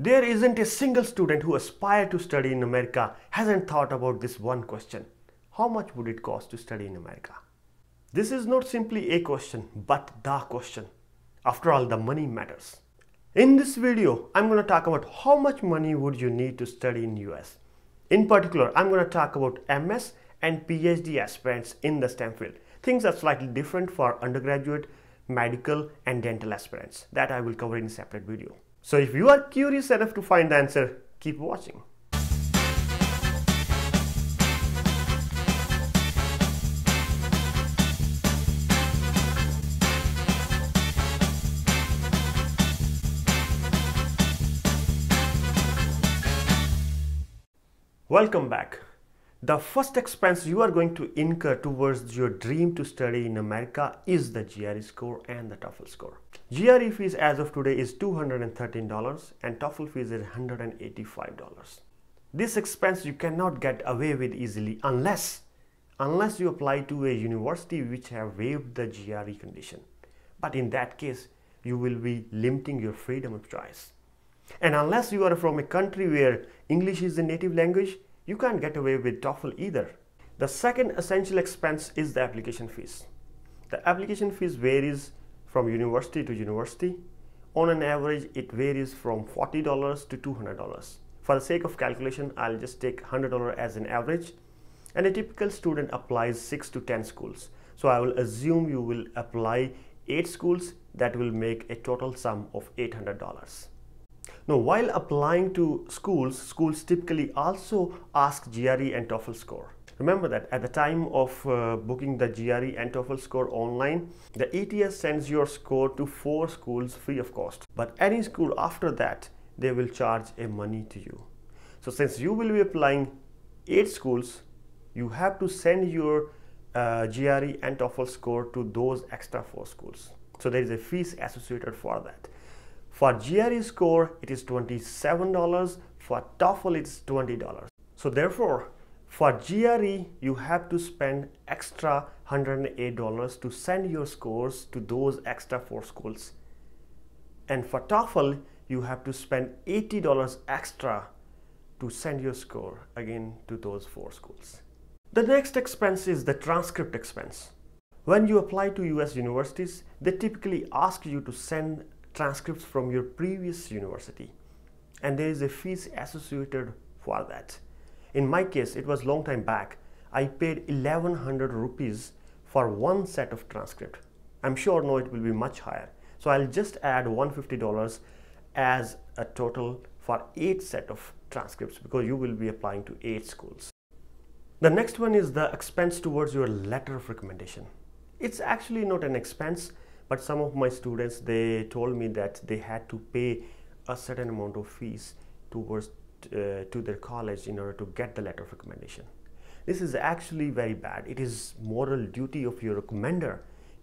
There isn't a single student who aspires to study in America hasn't thought about this one question. How much would it cost to study in America? This is not simply a question, but the question. After all, the money matters. In this video, I'm going to talk about how much money would you need to study in US. In particular, I'm going to talk about MS and PhD aspirants in the STEM field. Things are slightly different for undergraduate, medical and dental aspirants that I will cover in a separate video. So if you are curious enough to find the answer, keep watching. Welcome back. The first expense you are going to incur towards your dream to study in America is the GRE score and the TOEFL score. GRE fees as of today is $213 and TOEFL fees is $185. This expense you cannot get away with easily unless unless you apply to a university which have waived the GRE condition. But in that case, you will be limiting your freedom of choice. And unless you are from a country where English is the native language, you can't get away with TOEFL either. The second essential expense is the application fees. The application fees varies from university to university. On an average, it varies from $40 to $200. For the sake of calculation, I'll just take $100 as an average. And a typical student applies 6 to 10 schools. So I will assume you will apply 8 schools that will make a total sum of $800. Now, while applying to schools, schools typically also ask GRE and TOEFL score. Remember that at the time of uh, booking the GRE and TOEFL score online, the ETS sends your score to four schools free of cost. But any school after that, they will charge a money to you. So since you will be applying eight schools, you have to send your uh, GRE and TOEFL score to those extra four schools. So there is a fees associated for that. For GRE score, it is $27. For TOEFL, it's $20. So therefore, for GRE, you have to spend extra $108 to send your scores to those extra four schools. And for TOEFL, you have to spend $80 extra to send your score again to those four schools. The next expense is the transcript expense. When you apply to US universities, they typically ask you to send transcripts from your previous university and there is a fees associated for that. In my case, it was long time back. I paid 1100 rupees for one set of transcript. I'm sure now it will be much higher. So I'll just add $150 as a total for eight set of transcripts because you will be applying to eight schools. The next one is the expense towards your letter of recommendation. It's actually not an expense but some of my students they told me that they had to pay a certain amount of fees towards uh, to their college in order to get the letter of recommendation this is actually very bad it is moral duty of your recommender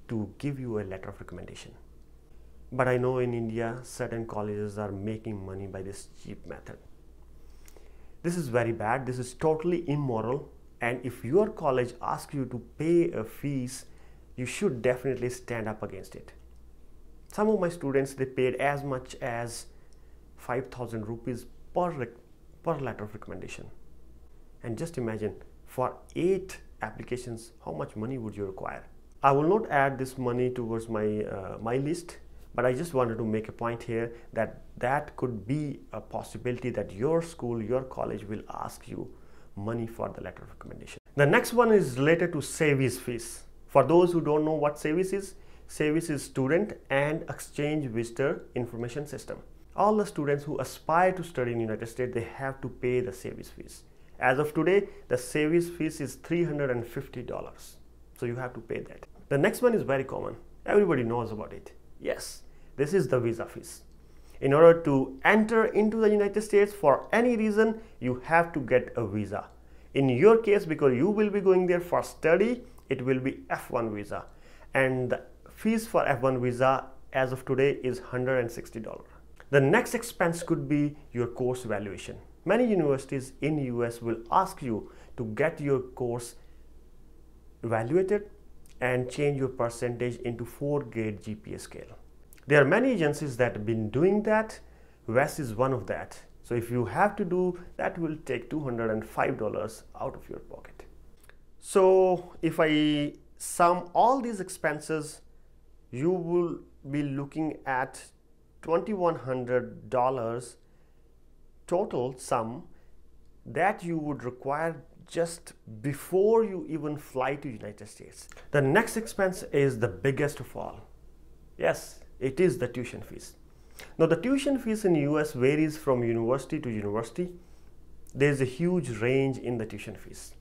to give you a letter of recommendation but i know in india certain colleges are making money by this cheap method this is very bad this is totally immoral and if your college asks you to pay a uh, fees you should definitely stand up against it. Some of my students, they paid as much as 5,000 rupees per, per letter of recommendation. And just imagine for eight applications, how much money would you require? I will not add this money towards my, uh, my list, but I just wanted to make a point here that that could be a possibility that your school, your college will ask you money for the letter of recommendation. The next one is related to savings fees. For those who don't know what SEVIS is, SEVIS is Student and Exchange Visitor Information System. All the students who aspire to study in United States, they have to pay the SEVIS fees. As of today, the SEVIS fees is $350. So you have to pay that. The next one is very common. Everybody knows about it. Yes, this is the visa fees. In order to enter into the United States for any reason, you have to get a visa. In your case, because you will be going there for study, it will be F1 visa and the fees for F1 visa as of today is $160. The next expense could be your course valuation. Many universities in US will ask you to get your course evaluated and change your percentage into 4 grade GPA scale. There are many agencies that have been doing that. West is one of that. So if you have to do that will take $205 out of your pocket. So if I sum all these expenses, you will be looking at $2,100 total sum that you would require just before you even fly to United States. The next expense is the biggest of all. Yes, it is the tuition fees. Now the tuition fees in US varies from university to university. There's a huge range in the tuition fees.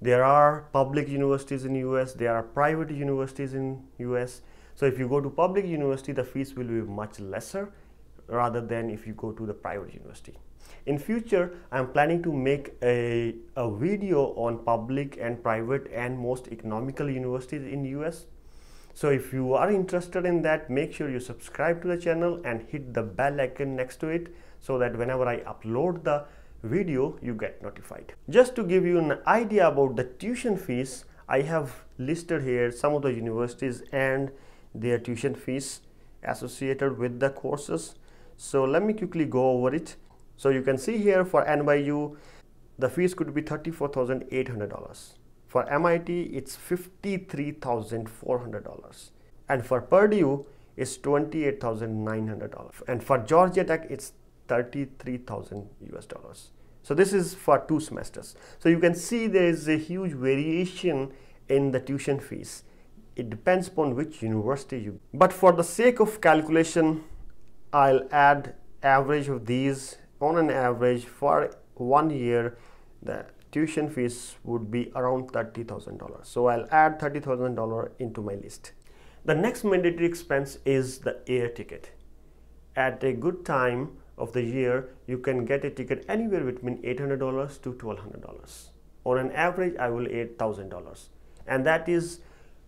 There are public universities in US, there are private universities in US. So if you go to public university, the fees will be much lesser rather than if you go to the private university. In future, I'm planning to make a, a video on public and private and most economical universities in US. So if you are interested in that, make sure you subscribe to the channel and hit the bell icon next to it so that whenever I upload the video you get notified. Just to give you an idea about the tuition fees, I have listed here some of the universities and their tuition fees associated with the courses. So let me quickly go over it. So you can see here for NYU, the fees could be $34,800. For MIT, it's $53,400. And for Purdue, it's $28,900. And for Georgia Tech, it's 33,000 US dollars. So this is for two semesters. So you can see there is a huge variation in the tuition fees. It depends upon which university you. But for the sake of calculation, I'll add average of these on an average for one year the tuition fees would be around $30,000. So I'll add $30,000 into my list. The next mandatory expense is the air ticket. At a good time, of the year, you can get a ticket anywhere between $800 to $1,200. On an average, I will $8,000. And that is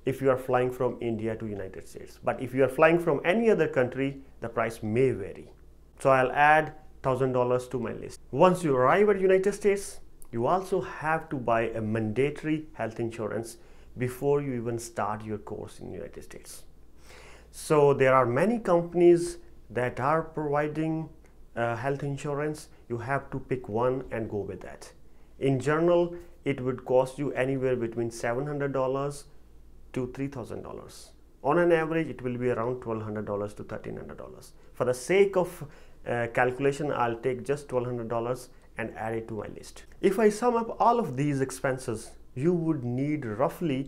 if you are flying from India to United States. But if you are flying from any other country, the price may vary. So I'll add $1,000 to my list. Once you arrive at United States, you also have to buy a mandatory health insurance before you even start your course in United States. So there are many companies that are providing uh, health insurance you have to pick one and go with that in general it would cost you anywhere between $700 to $3000 on an average it will be around $1200 to $1300 for the sake of uh, calculation i'll take just $1200 and add it to my list if i sum up all of these expenses you would need roughly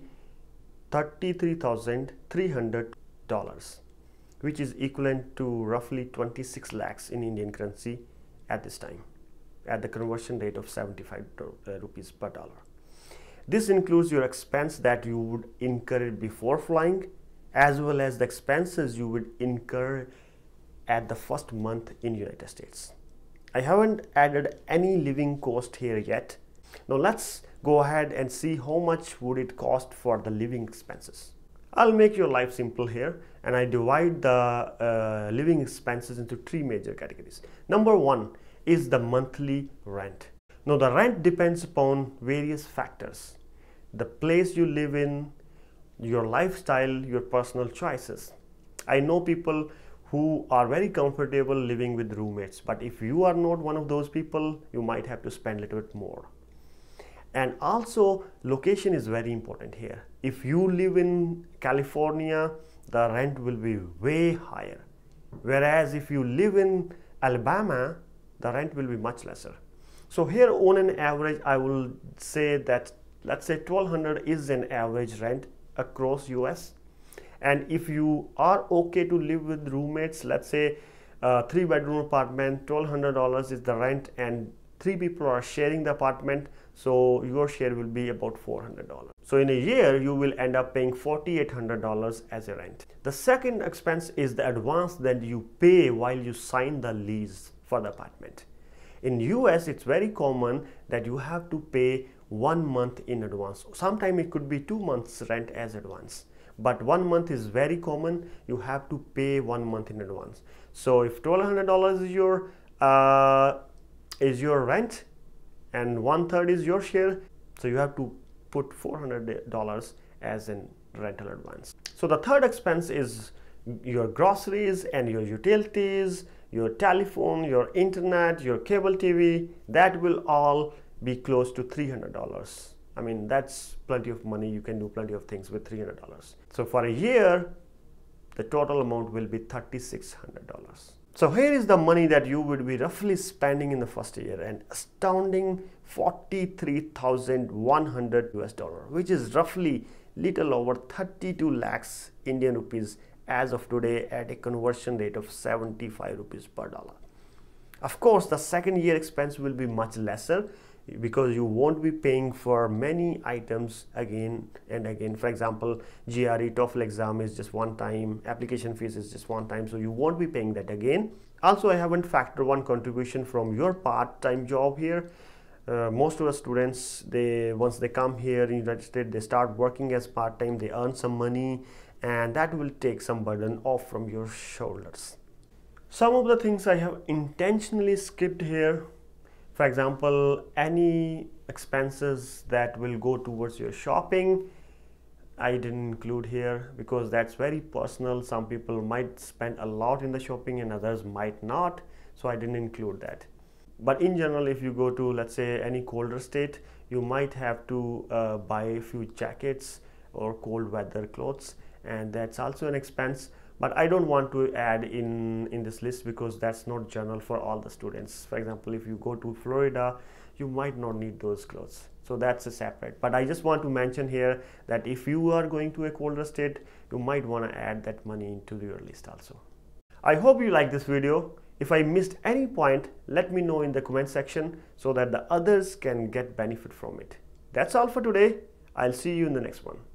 $33,300 which is equivalent to roughly 26 lakhs in Indian currency at this time at the conversion rate of 75 uh, rupees per dollar. This includes your expense that you would incur before flying as well as the expenses you would incur at the first month in United States. I haven't added any living cost here yet. Now let's go ahead and see how much would it cost for the living expenses. I'll make your life simple here and I divide the uh, living expenses into three major categories. Number one is the monthly rent. Now the rent depends upon various factors. The place you live in, your lifestyle, your personal choices. I know people who are very comfortable living with roommates, but if you are not one of those people, you might have to spend a little bit more and also location is very important here if you live in california the rent will be way higher whereas if you live in alabama the rent will be much lesser so here on an average i will say that let's say 1200 is an average rent across us and if you are okay to live with roommates let's say a uh, three bedroom apartment $1200 is the rent and three people are sharing the apartment so your share will be about $400. So in a year, you will end up paying $4,800 as a rent. The second expense is the advance that you pay while you sign the lease for the apartment. In US, it's very common that you have to pay one month in advance. Sometimes it could be two months rent as advance but one month is very common you have to pay one month in advance so if $1200 is your uh, is your rent and one third is your share so you have to put $400 as in rental advance so the third expense is your groceries and your utilities your telephone your internet your cable tv that will all be close to $300 i mean that's plenty of money you can do plenty of things with $300 so for a year the total amount will be $3600 so here is the money that you would be roughly spending in the first year, an astounding 43,100 US dollar, which is roughly little over 32 lakhs Indian rupees as of today at a conversion rate of 75 rupees per dollar. Of course, the second year expense will be much lesser because you won't be paying for many items again and again for example GRE TOEFL exam is just one time application fees is just one time so you won't be paying that again also I haven't factored one contribution from your part-time job here uh, most of the students they once they come here in United States they start working as part-time they earn some money and that will take some burden off from your shoulders some of the things I have intentionally skipped here for example, any expenses that will go towards your shopping, I didn't include here because that's very personal. Some people might spend a lot in the shopping and others might not. So I didn't include that. But in general, if you go to, let's say, any colder state, you might have to uh, buy a few jackets or cold weather clothes and that's also an expense but I don't want to add in in this list because that's not general for all the students for example if you go to Florida you might not need those clothes so that's a separate but I just want to mention here that if you are going to a colder state you might want to add that money into your list also I hope you like this video if I missed any point let me know in the comment section so that the others can get benefit from it that's all for today I'll see you in the next one